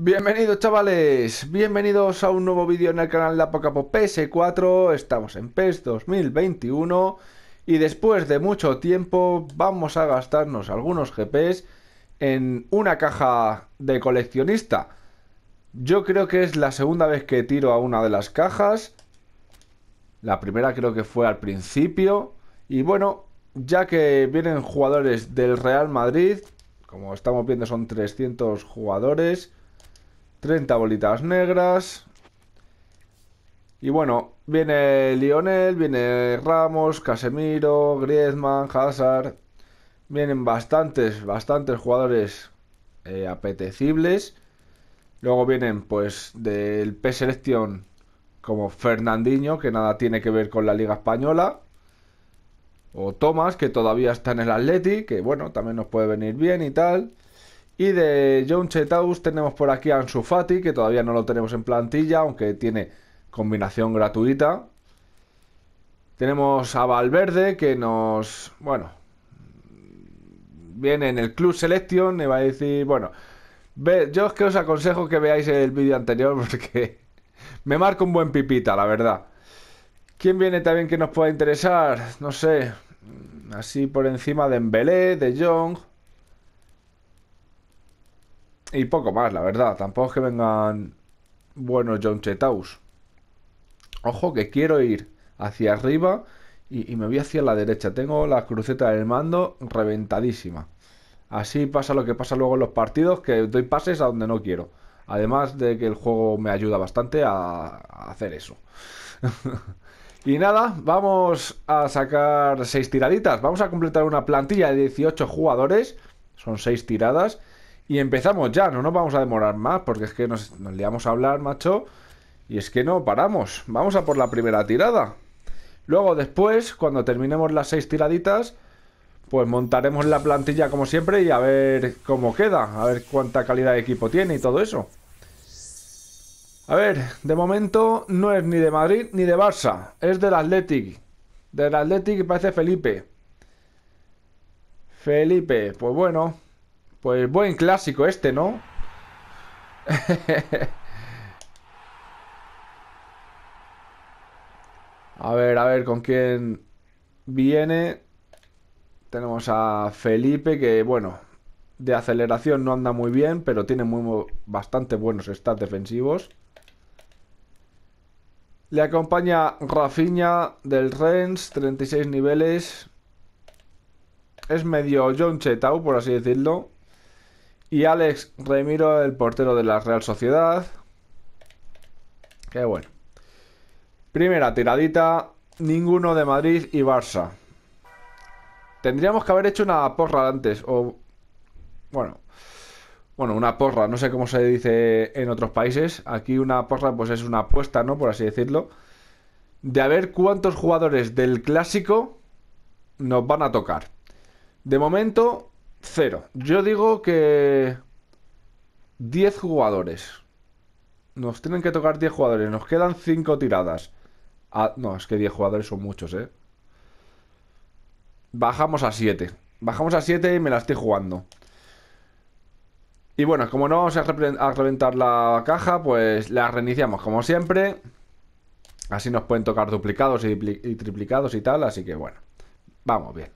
Bienvenidos chavales, bienvenidos a un nuevo vídeo en el canal de Apocapo PS4, estamos en PES 2021 y después de mucho tiempo vamos a gastarnos algunos GPs en una caja de coleccionista. Yo creo que es la segunda vez que tiro a una de las cajas, la primera creo que fue al principio y bueno, ya que vienen jugadores del Real Madrid, como estamos viendo son 300 jugadores 30 bolitas negras. Y bueno, viene Lionel, viene Ramos, Casemiro, Griezmann, Hazard. Vienen bastantes, bastantes jugadores eh, apetecibles. Luego vienen pues del P selección como Fernandinho, que nada tiene que ver con la Liga Española. O Tomás, que todavía está en el Atleti, que bueno, también nos puede venir bien y tal. Y de John Chetaus tenemos por aquí a Ansu Fati, que todavía no lo tenemos en plantilla, aunque tiene combinación gratuita. Tenemos a Valverde, que nos... Bueno, viene en el Club Selection, y va a decir... Bueno, ve, yo es que os aconsejo que veáis el vídeo anterior porque me marca un buen pipita, la verdad. ¿Quién viene también que nos pueda interesar? No sé, así por encima de Embelé, de Jong... Y poco más, la verdad. Tampoco es que vengan buenos John Chetaus. Ojo que quiero ir hacia arriba y, me voy hacia la derecha. Tengo la cruceta del mando reventadísima. Así pasa lo que pasa luego en los partidos, que doy pases a donde no quiero. Además de que el juego me ayuda bastante a, a hacer eso. y nada, vamos a sacar seis tiraditas. Vamos a completar una plantilla de 18 jugadores. Son seis tiradas. Y empezamos ya, no nos vamos a demorar más porque es que nos, le vamos a hablar, macho. Y es que no paramos. Vamos a por la primera tirada. Luego, después, cuando terminemos las seis tiraditas, pues montaremos la plantilla como siempre y a ver cómo queda, a ver cuánta calidad de equipo tiene y todo eso. A ver, de momento no es ni de Madrid ni de Barça, es del Athletic. Del Athletic parece Felipe. Felipe, pues bueno, pues buen clásico este, ¿no? a ver, a ver, ¿con quién viene? Tenemos a Felipe, que bueno, de aceleración no anda muy bien, pero tiene muy, bastante buenos stats defensivos. Le acompaña Rafinha del Rennes, 36 niveles. Es medio John Chetau, por así decirlo. Y Alex Remiro, el portero de la Real Sociedad. Qué bueno. Primera tiradita. Ninguno de Madrid y Barça. Tendríamos que haber hecho una porra antes. O. Bueno. Bueno, una porra. No sé cómo se dice en otros países. Aquí una porra, pues es una apuesta, ¿no? Por así decirlo. De a ver cuántos jugadores del clásico nos van a tocar. De momento, Cero. Yo digo que 10 jugadores. Nos tienen que tocar 10 jugadores. Nos quedan 5 tiradas. Ah, no, es que 10 jugadores son muchos, ¿eh? Bajamos a 7. Bajamos a 7 y me la estoy jugando. Y bueno, como no vamos a, reventar la caja, pues la reiniciamos como siempre. Así nos pueden tocar duplicados y triplicados y tal, así que bueno, vamos bien.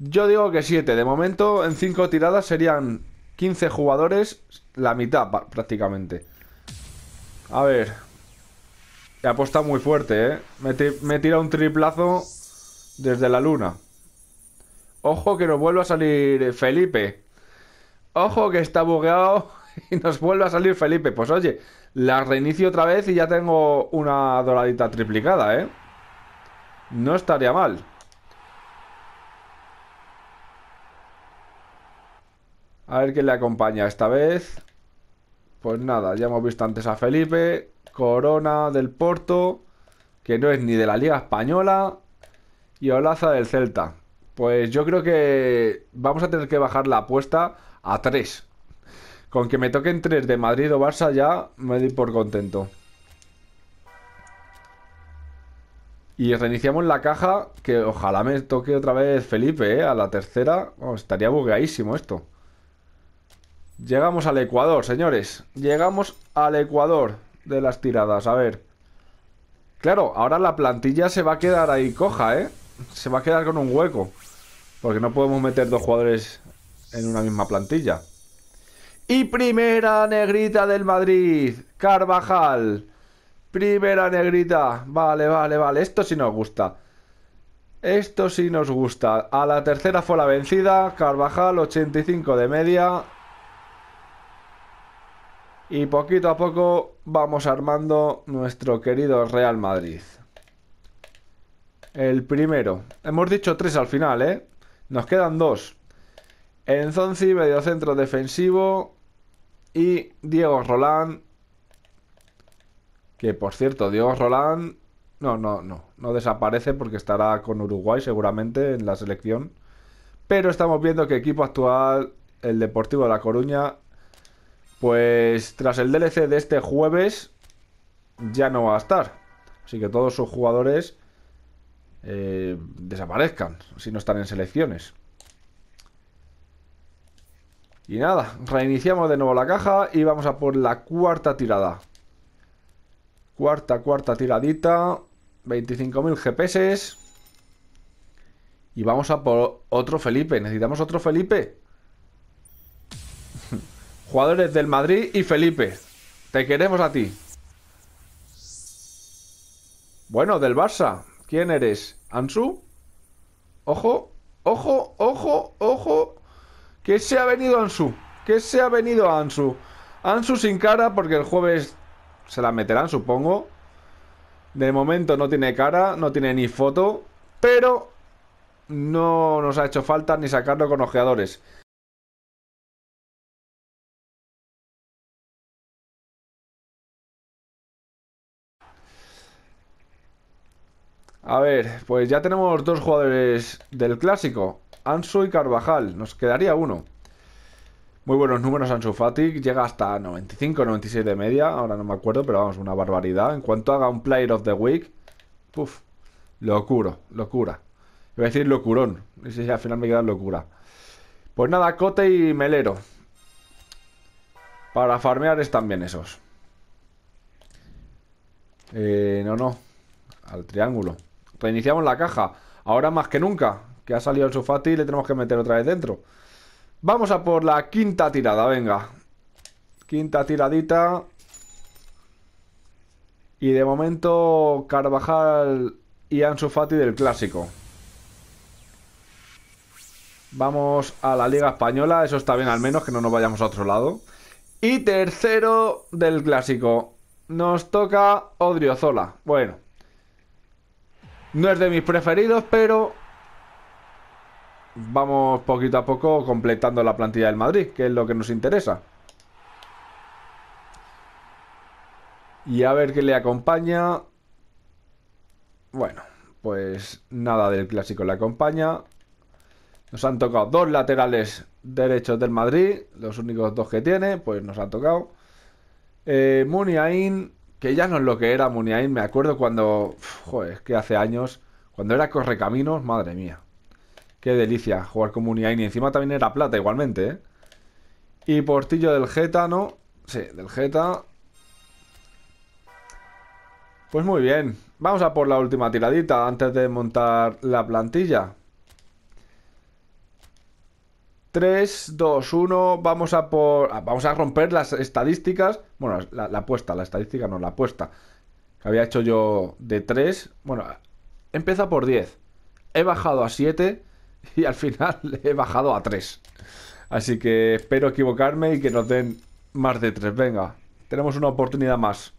Yo digo que 7. De momento, en 5 tiradas serían 15 jugadores, la mitad prácticamente. A ver. He apostado muy fuerte, ¿eh? Me, tira un triplazo desde la luna. Ojo que nos vuelva a salir Felipe. Ojo que está bugueado y nos vuelve a salir Felipe. Pues oye, la reinicio otra vez y ya tengo una doradita triplicada, ¿eh? No estaría mal. A ver quién le acompaña esta vez. Pues nada, ya hemos visto antes a Felipe. Corona del Porto, que no es ni de la Liga Española. Y Olaza del Celta. Pues yo creo que vamos a tener que bajar la apuesta a 3. Con que me toquen 3 de Madrid o Barça ya me doy por contento. Y reiniciamos la caja, que ojalá me toque otra vez Felipe, eh, a la tercera. estaría bugueadísimo esto. Llegamos al Ecuador, señores. Llegamos al Ecuador de las tiradas. A ver. Claro, ahora la plantilla se va a quedar ahí coja, ¿eh? Se va a quedar con un hueco. Porque no podemos meter dos jugadores en una misma plantilla. Y primera negrita del Madrid, Carvajal. Primera negrita. Vale, vale, vale. Esto sí nos gusta. Esto sí nos gusta. A la tercera fue la vencida. Carvajal, 85 de media y poquito a poco vamos armando nuestro querido Real Madrid. El primero. Hemos dicho tres al final, ¿eh? Nos quedan dos. Enzonzi, mediocentro defensivo. Y Diego Roland. Que por cierto, Diego Roland. No, no, no. No desaparece porque estará con Uruguay seguramente en la selección. Pero estamos viendo que equipo actual, el Deportivo de La Coruña, pues tras el DLC de este jueves ya no va a estar. Así que todos sus jugadores eh, desaparezcan si no están en selecciones. Y nada, reiniciamos de nuevo la caja y vamos a por la cuarta tirada. Cuarta, cuarta tiradita. 25.000 GPS. Y vamos a por otro Felipe. Necesitamos otro Felipe. Jugadores del Madrid y Felipe, te queremos a ti. Bueno, del Barça, ¿quién eres? ¿Ansu? Ojo, ojo, ojo, ojo. Que se ha venido Ansu. Que se ha venido Ansu. Ansu sin cara porque el jueves se la meterán, supongo. De momento no tiene cara, no tiene ni foto. Pero no nos ha hecho falta ni sacarlo con ojeadores. A ver, pues ya tenemos dos jugadores del clásico. Ansu y Carvajal. Nos quedaría uno. Muy buenos números Ansu Fatic Llega hasta 95, 96 de media. Ahora no me acuerdo, pero vamos, una barbaridad. En cuanto haga un Player of the Week... Puf. Locuro, locura. voy a decir locurón. Y si al final me queda locura. Pues nada, Cote y Melero. Para farmear están bien esos. Eh, no, no. Al triángulo. Reiniciamos la caja. Ahora más que nunca, que ha salido el Sufati y le tenemos que meter otra vez dentro. Vamos a por la quinta tirada, venga. Quinta tiradita. Y de momento Carvajal y Ansu Fati del clásico. Vamos a la Liga Española, eso está bien al menos, que no nos vayamos a otro lado. Y tercero del clásico. Nos toca Odriozola. Bueno, no es de mis preferidos, pero vamos poquito a poco completando la plantilla del Madrid, que es lo que nos interesa. Y a ver qué le acompaña. Bueno, pues nada del clásico le acompaña. Nos han tocado dos laterales derechos del Madrid, los únicos dos que tiene, pues nos han tocado. Eh, Muniain que ya no es lo que era Muniain. Me acuerdo cuando, joder, es que hace años, cuando era Correcaminos, madre mía. Qué delicia jugar con Muniain. Y encima también era plata igualmente, ¿eh? Y Portillo del Geta, ¿no? Sí, del Geta. Pues muy bien. Vamos a por la última tiradita antes de montar la plantilla. 3, 2, 1, vamos a ah, Vamos a romper las estadísticas. Bueno, la, apuesta, la estadística no, la apuesta. Que había hecho yo de 3. Bueno, empieza por 10. He bajado a 7 y al final he bajado a 3. Así que espero equivocarme y que nos den más de 3. Venga, tenemos una oportunidad más.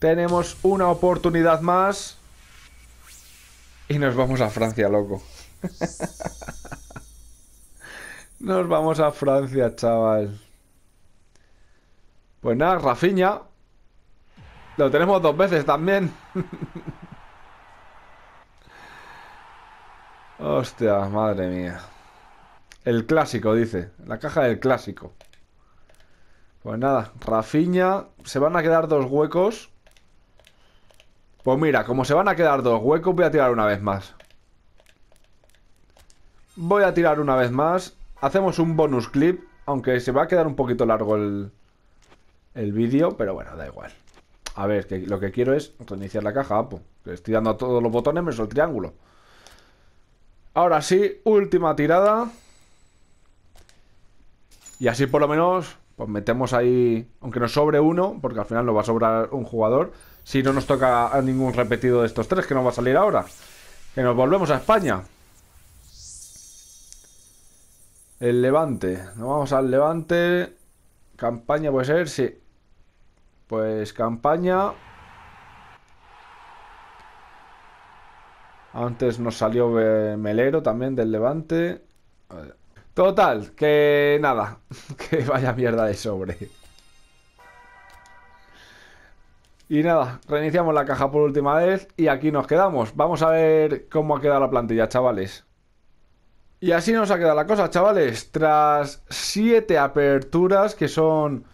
Tenemos una oportunidad más. Y nos vamos a Francia, loco. Nos vamos a Francia, chaval. Pues nada, Rafiña. Lo tenemos dos veces también. Hostia, madre mía. El clásico, dice. La caja del clásico. Pues nada, Rafiña. Se van a quedar dos huecos. Pues mira, como se van a quedar dos huecos, voy a tirar una vez más. Voy a tirar una vez más hacemos un bonus clip, aunque se va a quedar un poquito largo el, el vídeo, pero bueno, da igual. A ver, que lo que quiero es reiniciar la caja, Que estoy dando a todos los botones menos el triángulo. Ahora sí, última tirada. Y así por lo menos, pues metemos ahí, aunque nos sobre uno, porque al final nos va a sobrar un jugador, si no nos toca a ningún repetido de estos tres que no va a salir ahora. Que nos volvemos a España. El Levante. Nos vamos al Levante. Campaña puede ser, sí. Pues campaña. Antes nos salió Melero también del Levante. Total, que nada. Que vaya mierda de sobre. Y nada, reiniciamos la caja por última vez y aquí nos quedamos. Vamos a ver cómo ha quedado la plantilla, chavales. Y así nos ha quedado la cosa, chavales. Tras siete aperturas, que son,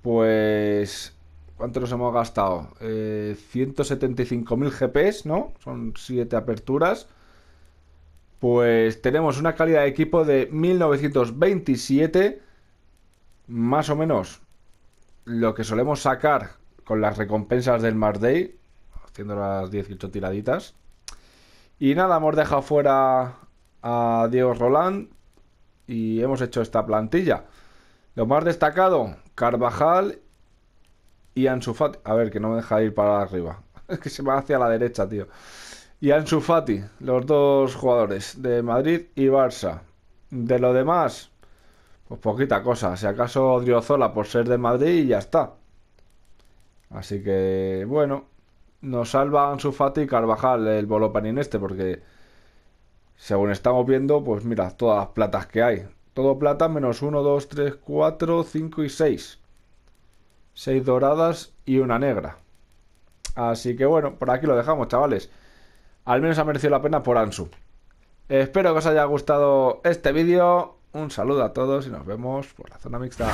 pues... ¿Cuánto nos hemos gastado? 175.000 eh, GPs, ¿no? Son siete aperturas. Pues tenemos una calidad de equipo de 1927, más o menos lo que solemos sacar con las recompensas del Mars Day, haciendo las 18 tiraditas. Y nada, hemos dejado fuera a Diego Roland y hemos hecho esta plantilla. Lo más destacado, Carvajal y Ansu A ver, que no me deja ir para arriba. Es que se va hacia la derecha, tío. Y Ansu los dos jugadores de Madrid y Barça. De lo demás, pues poquita cosa. Si acaso Driozola por ser de Madrid y ya está. Así que, bueno, nos salva Ansu y Carvajal el bolo este, porque según estamos viendo, pues mira, todas las platas que hay. Todo plata menos 1, 2, 3, 4, 5 y 6. 6 doradas y una negra. Así que bueno, por aquí lo dejamos, chavales. Al menos ha merecido la pena por Ansu. Espero que os haya gustado este vídeo. Un saludo a todos y nos vemos por la zona mixta.